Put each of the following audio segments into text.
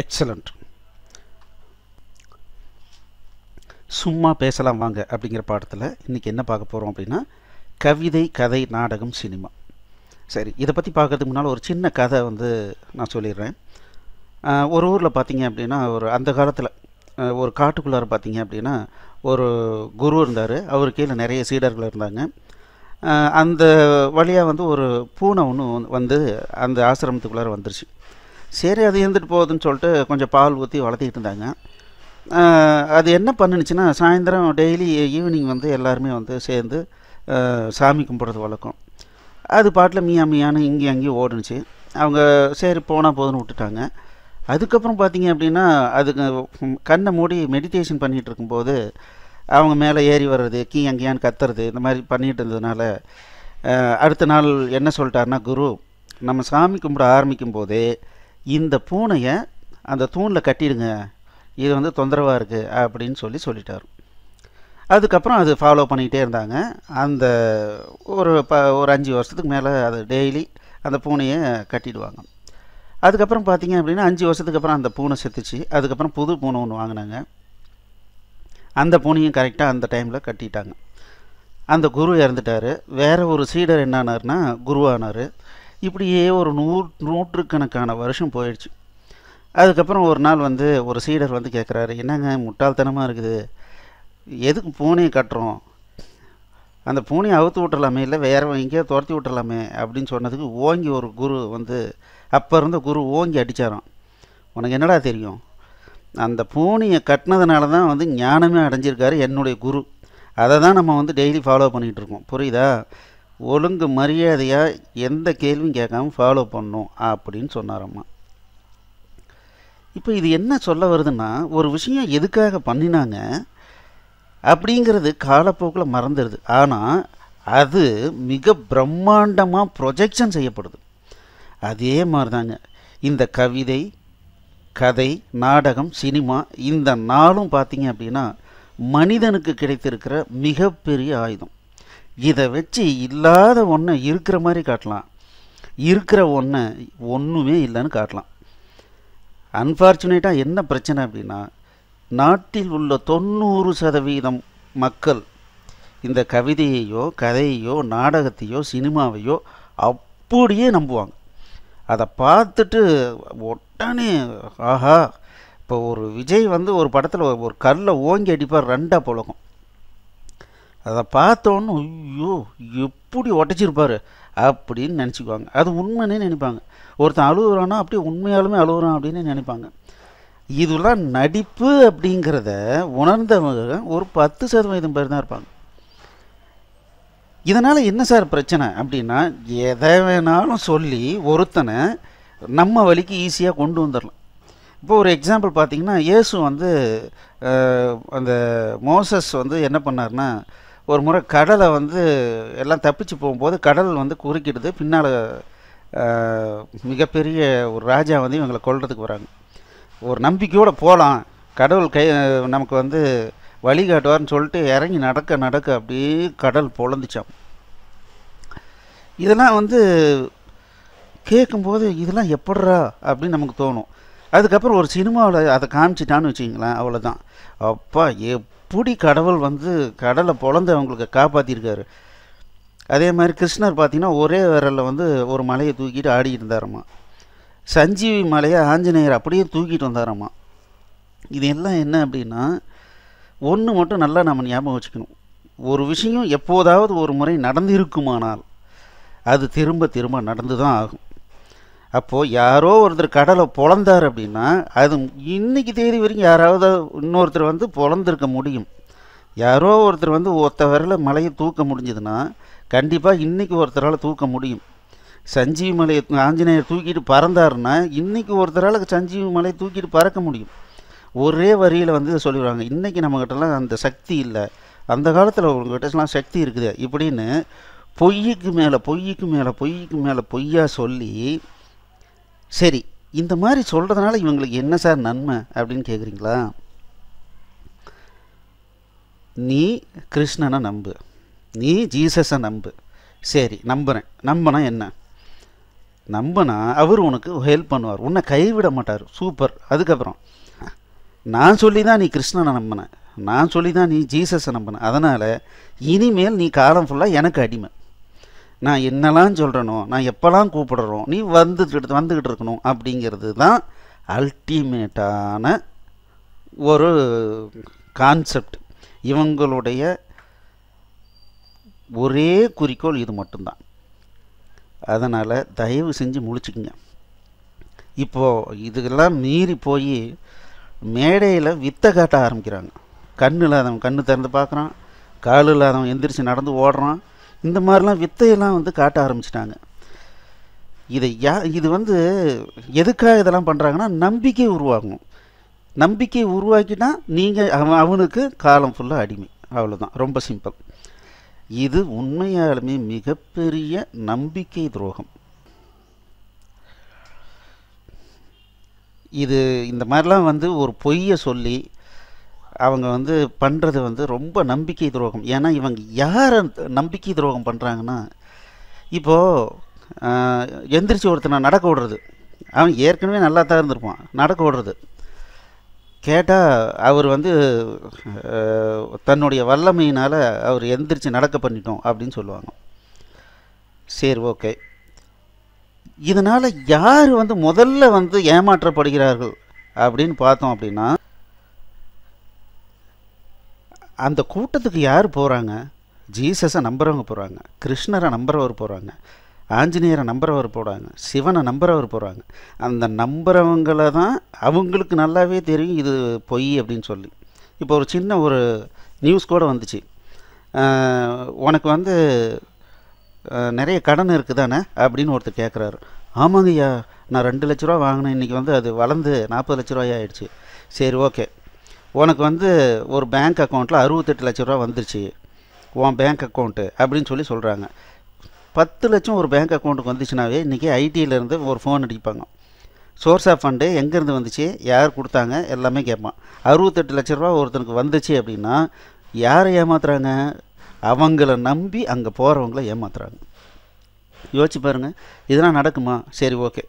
excellent சும்மா பேசலாம் வாங்க அப்படிங்கிற பாடத்தில் இன்றைக்கி என்ன பார்க்க போகிறோம் அப்படின்னா கவிதை கதை நாடகம் சினிமா சரி இதை பற்றி பார்க்குறதுக்கு முன்னால் ஒரு சின்ன கதை வந்து நான் சொல்லிடுறேன் ஒரு ஊரில் பார்த்தீங்க அப்படின்னா ஒரு அந்த காலத்தில் ஒரு காட்டுக்குள்ளார பார்த்தீங்க அப்படின்னா ஒரு குரு இருந்தார் அவர் கீழே நிறைய சீடர்கள் இருந்தாங்க அந்த வழியாக வந்து ஒரு பூனை ஒன்று வந்து அந்த ஆசிரமத்துக்குள்ளார வந்துருச்சு சரி அது இருந்துட்டு போகுதுன்னு சொல்லிட்டு கொஞ்சம் பால் ஊற்றி வளர்த்திக்கிட்டு இருந்தாங்க அது என்ன பண்ணுனுச்சின்னா சாயந்தரம் டெய்லி ஈவினிங் வந்து எல்லாருமே வந்து சேர்ந்து சாமி கும்பிட்றது வழக்கம் அது பாட்டில் மீயா மீயான்னு இங்கேயும் அங்கேயும் ஓடுனுச்சு அவங்க சரி போனால் போதுன்னு விட்டுட்டாங்க அதுக்கப்புறம் பார்த்தீங்க அப்படின்னா அதுக்கு கண்ணை மூடி மெடிடேஷன் பண்ணிகிட்டு இருக்கும்போது அவங்க மேலே ஏறி வர்றது கீ அங்கேயான்னு கத்துறது இந்த மாதிரி பண்ணிகிட்டு இருந்ததுனால அடுத்த நாள் என்ன சொல்லிட்டாருன்னா குரு நம்ம சாமி கும்பிட ஆரம்பிக்கும் போதே இந்த பூனையை அந்த தூணில் கட்டிடுங்க இது வந்து தொந்தரவாக இருக்குது அப்படின்னு சொல்லி சொல்லிட்டார் அதுக்கப்புறம் அது ஃபாலோ பண்ணிக்கிட்டே இருந்தாங்க அந்த ஒரு ப ஒரு அஞ்சு வருஷத்துக்கு மேலே அது டெய்லி அந்த பூனையை கட்டிடுவாங்க அதுக்கப்புறம் பார்த்தீங்க அப்படின்னா அஞ்சு வருஷத்துக்கு அப்புறம் அந்த பூனை செத்துச்சு அதுக்கப்புறம் புது பூனை ஒன்று வாங்கினாங்க அந்த பூனையும் கரெக்டாக அந்த டைமில் கட்டிட்டாங்க அந்த குரு இறந்துட்டார் வேறு ஒரு சீடர் என்னானார்னா குருவானார் இப்படியே ஒரு நூறு நூற்றுக்கணக்கான வருஷம் போயிடுச்சு அதுக்கப்புறம் ஒரு நாள் வந்து ஒரு சீடர் வந்து கேட்குறாரு என்னங்க முட்டாள்தனமாக இருக்குது எதுக்கு பூனையை கட்டுறோம் அந்த பூனையை அவுத்து விட்டுறலாமே இல்லை வேறு எங்கேயோ துரத்தி விட்டுறலாமே அப்படின்னு சொன்னதுக்கு ஓங்கி ஒரு குரு வந்து அப்போ இருந்த குரு ஓங்கி அடித்தாராம் உனக்கு என்னடா தெரியும் அந்த பூனையை கட்டினதுனால தான் வந்து ஞானமே அடைஞ்சிருக்காரு என்னுடைய குரு அதை தான் நம்ம வந்து டெய்லி ஃபாலோ பண்ணிகிட்ருக்கோம் புரியுதா ஒழுங்கு மரியாதையாக எந்த கேள்வியும் கேட்காம ஃபாலோ பண்ணும் அப்படின்னு சொன்னாரம்மா இப்போ இது என்ன சொல்ல வருதுன்னா ஒரு விஷயம் எதுக்காக பண்ணினாங்க அப்படிங்கிறது காலப்போக்கில் மறந்துடுது ஆனால் அது மிக பிரம்மாண்டமாக ப்ரொஜெக்ஷன் செய்யப்படுது அதே மாதிரி தாங்க இந்த கவிதை கதை நாடகம் சினிமா இந்த நாளும் பார்த்தீங்க அப்படின்னா மனிதனுக்கு கிடைத்திருக்கிற மிகப்பெரிய ஆயுதம் இதை வச்சு இல்லாத ஒன்று இருக்கிற மாதிரி காட்டலாம் இருக்கிற ஒன்று ஒன்றுமே இல்லைன்னு காட்டலாம் அன்ஃபார்ச்சுனேட்டாக என்ன பிரச்சனை அப்படின்னா நாட்டில் உள்ள தொண்ணூறு சதவீதம் மக்கள் இந்த கவிதையையோ கதையையோ நாடகத்தையோ சினிமாவையோ அப்படியே நம்புவாங்க அதை பார்த்துட்டு உடனே ஆஹா இப்போ ஒரு விஜய் வந்து ஒரு படத்தில் ஒரு கல்லை ஓங்கி அடிப்பார் ரெண்டாக புழக்கம் அதை பார்த்தோன்னு ஐயோ எப்படி ஒட்டச்சிருப்பார் அப்படின்னு நினச்சிக்குவாங்க அது உண்மைன்னே நினைப்பாங்க ஒருத்தன் அழுகுறான்னா அப்படியே உண்மையாலுமே அழுகுறான் அப்படின்னு நினைப்பாங்க இதெல்லாம் நடிப்பு அப்படிங்கிறத உணர்ந்தவங்க ஒரு பத்து சதவீதம் பேர் தான் இருப்பாங்க இதனால் என்ன சார் பிரச்சனை அப்படின்னா எதை வேணாலும் சொல்லி ஒருத்தனை நம்ம வழிக்கு ஈஸியாக கொண்டு வந்துடலாம் இப்போ ஒரு எக்ஸாம்பிள் பார்த்தீங்கன்னா இயேசு வந்து அந்த மோசஸ் வந்து என்ன பண்ணார்னா ஒரு முறை கடலை வந்து எல்லாம் தப்பிச்சு போகும்போது கடல் வந்து குறுக்கிடுது பின்னால் மிகப்பெரிய ஒரு ராஜா வந்து இவங்களை கொள்றதுக்கு வராங்க ஒரு நம்பிக்கையோடு போகலாம் கடவுள் கை நமக்கு வந்து வழிகாட்டுவார்னு சொல்லிட்டு இறங்கி நடக்க நடக்க அப்படியே கடல் பொழந்துச்சான் இதெல்லாம் வந்து கேட்கும்போது இதெல்லாம் எப்படுறா அப்படின்னு நமக்கு தோணும் அதுக்கப்புறம் ஒரு சினிமாவில் அதை காமிச்சிட்டான்னு வச்சுக்கிங்களேன் அவ்வளோதான் அப்பா எப் புடி கடவுள் வந்து கடலை பொழந்து அவங்களுக்கு காப்பாற்றிருக்காரு அதே மாதிரி கிருஷ்ணர் பார்த்தீங்கன்னா ஒரே விரலில் வந்து ஒரு மலையை தூக்கிட்டு ஆடிக்கிட்டு இருந்தாரம்மா சஞ்சீவி மலையை ஆஞ்சநேயர் அப்படியே தூக்கிட்டு வந்தாராம்மா இது எல்லாம் என்ன அப்படின்னா ஒன்று மட்டும் நல்லா நம்ம ஞாபகம் வச்சுக்கணும் ஒரு விஷயம் எப்போதாவது ஒரு முறை நடந்திருக்குமானால் அது திரும்ப திரும்ப நடந்து தான் ஆகும் அப்போது யாரோ ஒருத்தர் கடலை பொழந்தார் அப்படின்னா அது இன்றைக்கி தேதி வரைக்கும் யாராவது இன்னொருத்தர் வந்து பொழந்திருக்க முடியும் யாரோ ஒருத்தர் வந்து ஒத்த வரல மலையை தூக்க முடிஞ்சதுன்னா கண்டிப்பாக இன்றைக்கி ஒருத்தரால் தூக்க முடியும் சஞ்சீவி மலையை ஆஞ்சநேயர் தூக்கிட்டு பறந்தாருன்னா இன்றைக்கி ஒருத்தரால் சஞ்சீவி மலையை தூக்கிட்டு பறக்க முடியும் ஒரே வரியில் வந்து சொல்லிடுவாங்க இன்றைக்கி நம்மக்கிட்டலாம் அந்த சக்தி இல்லை அந்த காலத்தில் உங்கள்கிட்டலாம் சக்தி இருக்குது இப்படின்னு பொய்யுக்கு மேலே பொய்யுக்கு மேலே பொய்யுக்கு மேலே பொய்யா சொல்லி சரி இந்த மாதிரி சொல்கிறதுனால இவங்களுக்கு என்ன சார் நன்மை அப்படின்னு கேட்குறீங்களா நீ கிருஷ்ணனை நம்பு நீ ஜீசஸை நம்பு சரி நம்புகிறேன் நம்பினா என்ன நம்பினா அவர் உனக்கு ஹெல்ப் பண்ணுவார் உன்னை கைவிட மாட்டார் சூப்பர் அதுக்கப்புறம் நான் சொல்லி தான் நீ கிருஷ்ணனை நம்பின நான் சொல்லி தான் நீ ஜீசஸை நம்பின அதனால் இனிமேல் நீ காலம் ஃபுல்லாக எனக்கு அடிமை நான் என்னெல்லாம் சொல்கிறனோ நான் எப்போல்லாம் கூப்பிடுறோம் நீ வந்துக்கிட்டு வந்துக்கிட்டு இருக்கணும் அப்படிங்கிறது தான் அல்டிமேட்டான ஒரு கான்செப்ட் இவங்களுடைய ஒரே குறிக்கோள் இது மட்டும்தான் அதனால் தயவு செஞ்சு முழிச்சுக்குங்க இப்போது இதுக்கெல்லாம் மீறி போய் மேடையில் வித்தை காட்ட ஆரம்பிக்கிறாங்க கண் இல்லாதவன் கண்ணு திறந்து பார்க்குறான் கால் இல்லாதவன் எந்திரிச்சு நடந்து ஓடுறான் இந்த மாதிரிலாம் வித்தையெல்லாம் வந்து காட்ட ஆரம்பிச்சிட்டாங்க இதை யா இது வந்து எதுக்காக இதெல்லாம் பண்ணுறாங்கன்னா நம்பிக்கை உருவாகும் நம்பிக்கை உருவாக்கினா நீங்கள் அவன் அவனுக்கு காலம் ஃபுல்லாக அடிமை அவ்வளோதான் ரொம்ப சிம்பிள் இது உண்மையாலுமே மிகப்பெரிய நம்பிக்கை துரோகம் இது இந்த மாதிரிலாம் வந்து ஒரு பொய்யை சொல்லி அவங்க வந்து பண்ணுறது வந்து ரொம்ப நம்பிக்கை துரோகம் ஏன்னா இவங்க யார் நம்பிக்கை துரோகம் பண்ணுறாங்கன்னா இப்போது எந்திரிச்சு ஒருத்தனை நடக்க விடுறது அவன் ஏற்கனவே நல்லா தான் இருந்திருப்பான் நடக்க விடுறது கேட்டால் அவர் வந்து தன்னுடைய வல்லமையினால் அவர் எந்திரிச்சு நடக்க பண்ணிட்டோம் அப்படின்னு சொல்லுவாங்க சரி ஓகே இதனால் யார் வந்து முதல்ல வந்து ஏமாற்றப்படுகிறார்கள் அப்படின்னு பார்த்தோம் அப்படின்னா அந்த கூட்டத்துக்கு யார் போகிறாங்க ஜீசஸை நம்புகிறவங்க போகிறாங்க கிருஷ்ணரை நம்புறவர் போகிறாங்க ஆஞ்சநேயரை நம்புறவர் போகிறாங்க சிவனை நம்புறவர் போகிறாங்க அந்த நம்புறவங்கள தான் அவங்களுக்கு நல்லாவே தெரியும் இது பொய் அப்படின்னு சொல்லி இப்போ ஒரு சின்ன ஒரு நியூஸ் கூட வந்துச்சு உனக்கு வந்து நிறைய கடன் இருக்குதானே அப்படின்னு ஒருத்தர் கேட்குறாரு ஆமாங்கய்யா நான் ரெண்டு லட்ச ரூபா வாங்கினேன் இன்றைக்கி வந்து அது வளர்ந்து நாற்பது லட்ச ரூபாயா சரி ஓகே உனக்கு வந்து ஒரு பேங்க் அக்கௌண்ட்டில் அறுபத்தெட்டு லட்ச ரூபா வந்துருச்சு உன் பேங்க் அக்கௌண்ட்டு அப்படின்னு சொல்லி சொல்கிறாங்க பத்து லட்சம் ஒரு பேங்க் அக்கௌண்ட்டுக்கு வந்துச்சுனாவே இன்றைக்கி ஐடியிலேருந்து ஒரு ஃபோன் அடிப்பாங்க சோர்ஸ் ஆஃப் ஃபண்டு எங்கேருந்து வந்துச்சு யார் கொடுத்தாங்க எல்லாமே கேட்பான் அறுபத்தெட்டு லட்ச ரூபா ஒருத்தனுக்கு வந்துச்சு அப்படின்னா யாரை ஏமாத்துறாங்க அவங்கள நம்பி அங்கே போகிறவங்கள ஏமாத்துறாங்க யோசிச்சு பாருங்கள் இதெல்லாம் நடக்குமா சரி ஓகே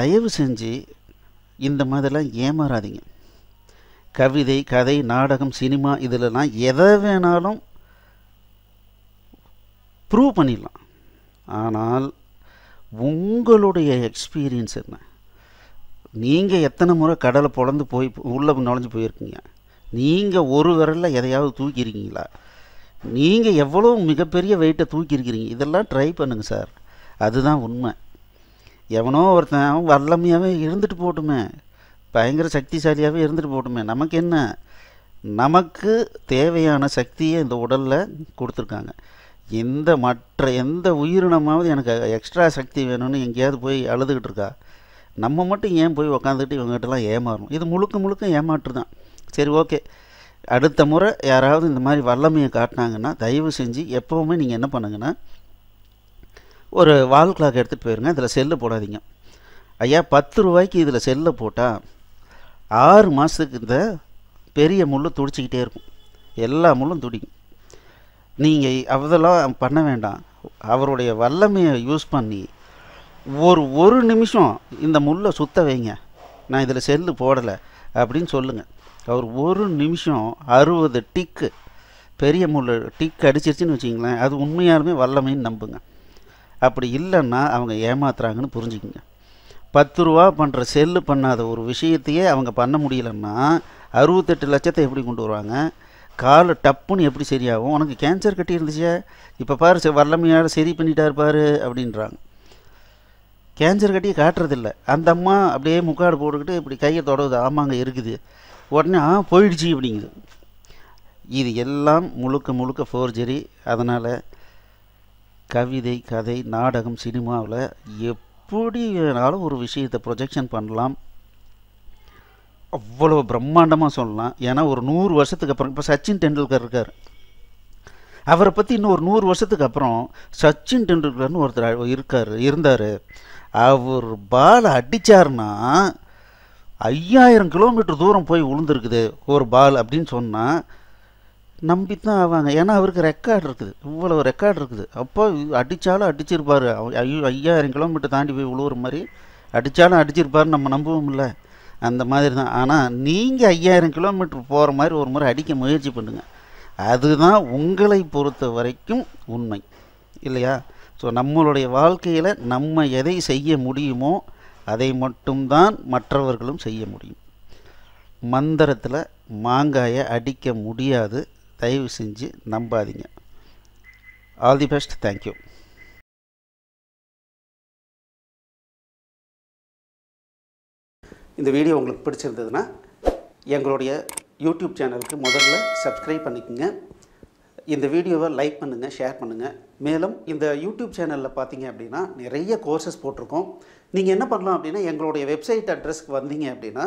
தயவு செஞ்சு இந்த மாதிரிலாம் ஏமாறாதீங்க கவிதை கதை நாடகம் சினிமா இதிலெல்லாம் எதை வேணாலும் ப்ரூவ் பண்ணிடலாம் ஆனால் உங்களுடைய எக்ஸ்பீரியன்ஸ் என்ன நீங்கள் எத்தனை முறை கடலை பொழந்து போய் உள்ளே நுழைஞ்சு போயிருக்கீங்க நீங்கள் ஒரு விரலில் எதையாவது தூக்கியிருக்கீங்களா நீங்கள் எவ்வளோ மிகப்பெரிய வெயிட்டை தூக்கியிருக்கிறீங்க இதெல்லாம் ட்ரை பண்ணுங்கள் சார் அதுதான் உண்மை எவனோ ஒருத்தன் வல்லமையாகவே இருந்துட்டு போட்டுமே பயங்கர சக்திசாலியாகவே இருந்துட்டு போட்டுமே நமக்கு என்ன நமக்கு தேவையான சக்தியை இந்த உடலில் கொடுத்துருக்காங்க எந்த மற்ற எந்த உயிரினமாவது எனக்கு எக்ஸ்ட்ரா சக்தி வேணும்னு எங்கேயாவது போய் அழுதுகிட்டு இருக்கா நம்ம மட்டும் ஏன் போய் உக்காந்துக்கிட்டு இவங்ககிட்டலாம் ஏமாறணும் இது முழுக்க முழுக்க ஏமாற்று தான் சரி ஓகே அடுத்த முறை யாராவது இந்த மாதிரி வல்லமையை காட்டினாங்கன்னா தயவு செஞ்சு எப்போவுமே நீங்கள் என்ன பண்ணுங்கன்னா ஒரு வால் கிளாக் எடுத்துகிட்டு போயிருங்க இதில் செல்லு போடாதீங்க ஐயா பத்து ரூபாய்க்கு இதில் செல்லை போட்டால் ஆறு மாதத்துக்கு இந்த பெரிய முள் துடிச்சிக்கிட்டே இருக்கும் எல்லா முள்ளும் துடிக்கும் நீங்கள் அதெல்லாம் பண்ண வேண்டாம் அவருடைய வல்லமையை யூஸ் பண்ணி ஒரு ஒரு நிமிஷம் இந்த முள்ளை சுத்த வைங்க நான் இதில் செல்லு போடலை அப்படின்னு சொல்லுங்கள் அவர் ஒரு நிமிஷம் அறுபது டிக்கு பெரிய முள் டிக் அடிச்சிருச்சுன்னு வச்சிங்களேன் அது உண்மையாலுமே வல்லமைன்னு நம்புங்க அப்படி இல்லைன்னா அவங்க ஏமாத்துறாங்கன்னு புரிஞ்சுக்குங்க பத்து ரூபா பண்ணுற செல்லு பண்ணாத ஒரு விஷயத்தையே அவங்க பண்ண முடியலன்னா அறுபத்தெட்டு லட்சத்தை எப்படி கொண்டு வருவாங்க கால் டப்புன்னு எப்படி சரியாகும் உனக்கு கேன்சர் கட்டி இருந்துச்சே இப்போ பாரு வல்லமையால் சரி பண்ணிட்டார் இருப்பார் அப்படின்றாங்க கேன்சர் கட்டியை காட்டுறதில்ல அந்த அம்மா அப்படியே முக்காடு போட்டுக்கிட்டு இப்படி கையை தொடது ஆமாங்க இருக்குது உடனே ஆ போயிடுச்சு அப்படிங்குது இது எல்லாம் முழுக்க முழுக்க ஃபோர்ஜரி அதனால் கவிதை கதை நாடகம் சினிமாவில் எப் அப்படினாலும் ஒரு விஷயத்தை ப்ரொஜெக்ஷன் பண்ணலாம் அவ்வளோ பிரம்மாண்டமாக சொல்லலாம் ஏன்னா ஒரு நூறு வருஷத்துக்கு அப்புறம் இப்போ சச்சின் டெண்டுல்கர் இருக்கார் அவரை பற்றி இன்னும் ஒரு நூறு வருஷத்துக்கு அப்புறம் சச்சின் டெண்டுல்கர்னு ஒருத்தர் இருக்கார் இருந்தார் அவர் பால் அடித்தார்னா ஐயாயிரம் கிலோமீட்டர் தூரம் போய் விழுந்துருக்குது ஒரு பால் அப்படின்னு சொன்னால் நம்பி தான் ஆவாங்க ஏன்னா அவருக்கு ரெக்கார்டு இருக்குது இவ்வளோ ரெக்கார்டு இருக்குது அப்போ அடித்தாலும் அடிச்சிருப்பார் ஐயோ ஐயாயிரம் கிலோமீட்டர் தாண்டி போய் உழுவுற மாதிரி அடித்தாலும் அடிச்சிருப்பாரு நம்ம நம்பவும் இல்லை அந்த மாதிரி தான் ஆனால் நீங்கள் ஐயாயிரம் கிலோமீட்டர் போகிற மாதிரி ஒரு முறை அடிக்க முயற்சி பண்ணுங்கள் அதுதான் உங்களை பொறுத்த வரைக்கும் உண்மை இல்லையா ஸோ நம்மளுடைய வாழ்க்கையில் நம்ம எதை செய்ய முடியுமோ அதை மட்டும்தான் மற்றவர்களும் செய்ய முடியும் மந்திரத்தில் மாங்காயை அடிக்க முடியாது தயவு செஞ்சு நம்பாதீங்க ஆல் தி பெஸ்ட் தேங்க்யூ இந்த வீடியோ உங்களுக்கு பிடிச்சிருந்ததுன்னா எங்களுடைய யூடியூப் சேனலுக்கு முதல்ல சப்ஸ்கிரைப் பண்ணிக்கோங்க இந்த வீடியோவை லைக் பண்ணுங்கள் ஷேர் பண்ணுங்கள் மேலும் இந்த யூடியூப் சேனலில் பார்த்தீங்க அப்படின்னா நிறைய கோர்சஸ் போட்டிருக்கோம் நீங்கள் என்ன பண்ணலாம் அப்படின்னா எங்களுடைய வெப்சைட் அட்ரஸ்க்கு வந்தீங்க அப்படின்னா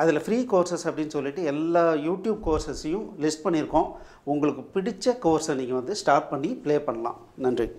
அதில் ஃப்ரீ கோர்சஸ் அப்படின்னு சொல்லிட்டு எல்லா யூடியூப் கோர்சஸையும் லிஸ்ட் பண்ணியிருக்கோம் உங்களுக்கு பிடித்த கோர்ஸை நீங்கள் வந்து ஸ்டார்ட் பண்ணி ப்ளே பண்ணலாம் நன்றி